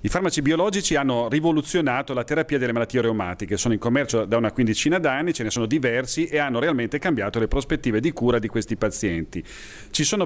I farmaci biologici hanno rivoluzionato la terapia delle malattie reumatiche, sono in commercio da una quindicina d'anni, ce ne sono diversi e hanno realmente cambiato le prospettive di cura di questi pazienti.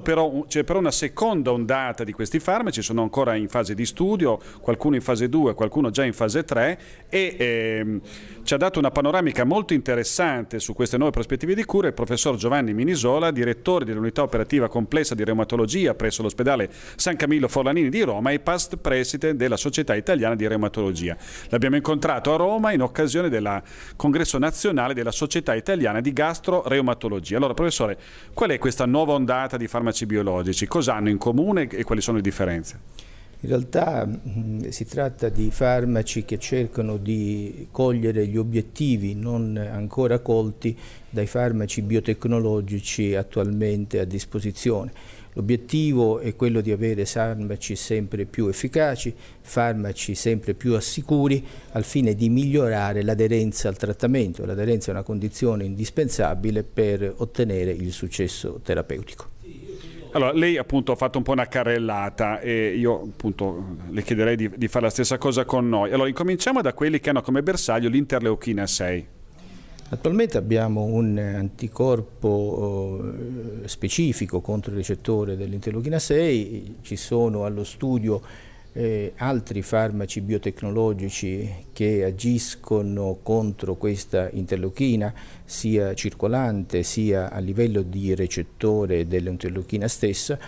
Però, c'è però una seconda ondata di questi farmaci, sono ancora in fase di studio, qualcuno in fase 2, qualcuno già in fase 3 e ehm, ci ha dato una panoramica molto interessante su queste nuove prospettive di cura il professor Giovanni Minisola, direttore dell'unità operativa complessa di reumatologia presso l'ospedale San Camillo Forlanini di Roma e past presidente della Società Italiana di Reumatologia. L'abbiamo incontrato a Roma in occasione del Congresso Nazionale della Società Italiana di Gastroreumatologia. Allora, professore, qual è questa nuova ondata di farmaci biologici? Cosa hanno in comune e quali sono le differenze? In realtà mm, si tratta di farmaci che cercano di cogliere gli obiettivi non ancora colti dai farmaci biotecnologici attualmente a disposizione L'obiettivo è quello di avere farmaci sempre più efficaci, farmaci sempre più assicuri al fine di migliorare l'aderenza al trattamento. L'aderenza è una condizione indispensabile per ottenere il successo terapeutico. Allora, lei appunto ha fatto un po' una carrellata e io appunto le chiederei di, di fare la stessa cosa con noi. Allora, incominciamo da quelli che hanno come bersaglio l'interleuchina 6. Attualmente abbiamo un anticorpo eh, specifico contro il recettore dell'interleuchina 6, ci sono allo studio eh, altri farmaci biotecnologici che agiscono contro questa interleuchina sia circolante sia a livello di recettore dell'interleuchina stessa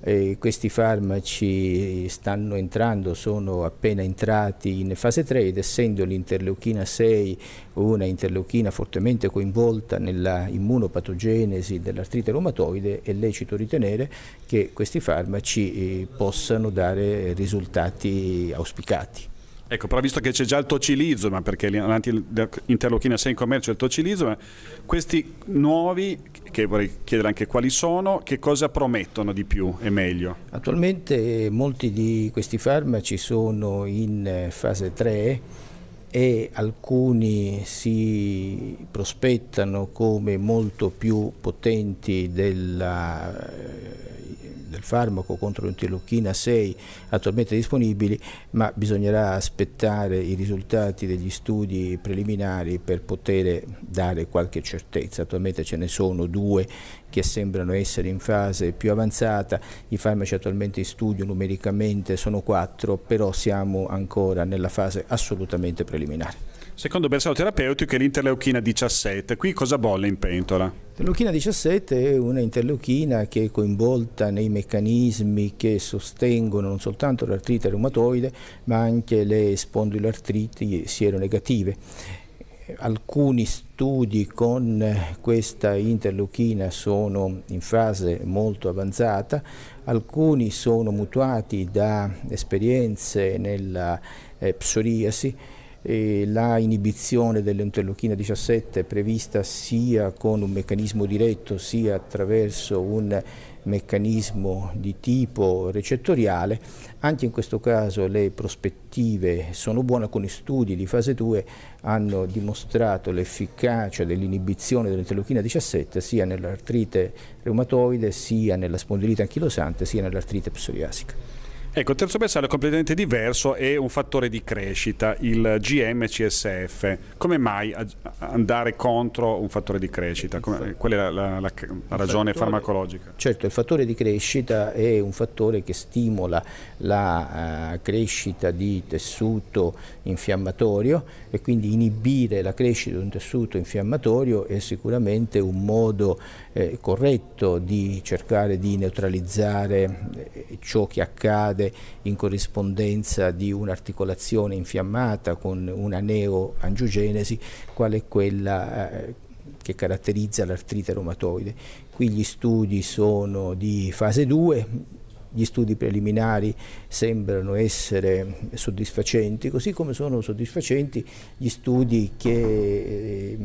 eh, questi farmaci stanno entrando, sono appena entrati in fase 3 ed essendo l'interleuchina 6 una interleuchina fortemente coinvolta nella immunopatogenesi dell'artrite reumatoide è lecito ritenere che questi farmaci eh, possano dare risultati auspicati. Ecco, però visto che c'è già il tocilizoma, perché l'interlochina 6 in commercio è il tocilizoma, questi nuovi, che vorrei chiedere anche quali sono, che cosa promettono di più e meglio? Attualmente molti di questi farmaci sono in eh, fase 3 e alcuni si prospettano come molto più potenti della eh, del farmaco contro l'interleuchina 6 attualmente disponibili, ma bisognerà aspettare i risultati degli studi preliminari per poter dare qualche certezza. Attualmente ce ne sono due che sembrano essere in fase più avanzata, i farmaci attualmente in studio numericamente sono quattro, però siamo ancora nella fase assolutamente preliminare. Secondo Bersano Terapeutico è l'interleuchina 17, qui cosa bolle in pentola? L'interleuchina 17 è una interleuchina che è coinvolta nei meccanismi che sostengono non soltanto l'artrite reumatoide ma anche le spondilartriti sieronegative. Alcuni studi con questa interleuchina sono in fase molto avanzata, alcuni sono mutuati da esperienze nella eh, psoriasi, eh, la inibizione dell'interleuchina 17 è prevista sia con un meccanismo diretto sia attraverso un meccanismo di tipo recettoriale, anche in questo caso le prospettive sono buone, alcuni studi di fase 2 hanno dimostrato l'efficacia dell'inibizione dell'interleuchina 17 sia nell'artrite reumatoide, sia nella spondilite anchilosante, sia nell'artrite psoriasica. Ecco, il terzo bersaglio è completamente diverso, e un fattore di crescita, il GM-CSF. Come mai andare contro un fattore di crescita? Come, qual è la, la, la, la ragione fattore, farmacologica? Certo, il fattore di crescita è un fattore che stimola la uh, crescita di tessuto infiammatorio e quindi inibire la crescita di un tessuto infiammatorio è sicuramente un modo eh, corretto di cercare di neutralizzare eh, ciò che accade accade in corrispondenza di un'articolazione infiammata con una neoangiogenesi, quale quella eh, che caratterizza l'artrite reumatoide. Qui gli studi sono di fase 2, gli studi preliminari sembrano essere soddisfacenti, così come sono soddisfacenti gli studi che eh,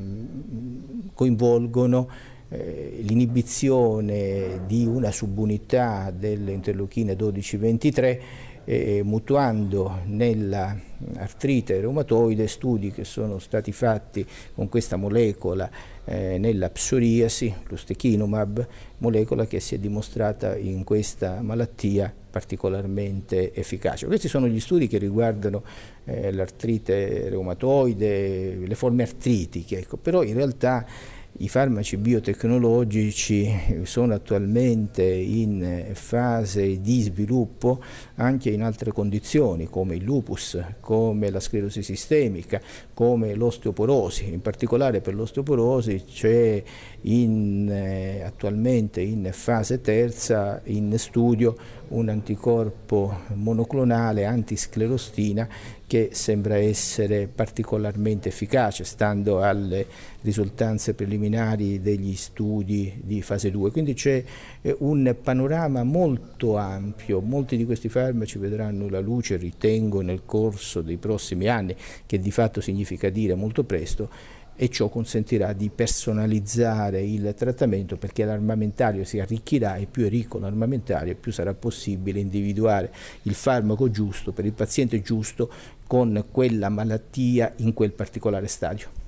coinvolgono eh, l'inibizione di una subunità dell'interleuchina 12-23 eh, mutuando nell'artrite reumatoide studi che sono stati fatti con questa molecola eh, nella psoriasi, lo stechinumab, molecola che si è dimostrata in questa malattia particolarmente efficace. Questi sono gli studi che riguardano eh, l'artrite reumatoide, le forme artritiche, ecco. però in realtà i farmaci biotecnologici sono attualmente in eh, fase di sviluppo anche in altre condizioni come il lupus, come la sclerosi sistemica, come l'osteoporosi. In particolare per l'osteoporosi c'è eh, attualmente in fase terza in studio un anticorpo monoclonale antisclerostina che sembra essere particolarmente efficace stando alle risultanze preliminari degli studi di fase 2. Quindi c'è eh, un panorama molto ampio, molti di questi farmaci vedranno la luce, ritengo, nel corso dei prossimi anni, che di fatto significa dire molto presto, e ciò consentirà di personalizzare il trattamento perché l'armamentario si arricchirà e più è ricco l'armamentario più sarà possibile individuare il farmaco giusto per il paziente giusto con quella malattia in quel particolare stadio.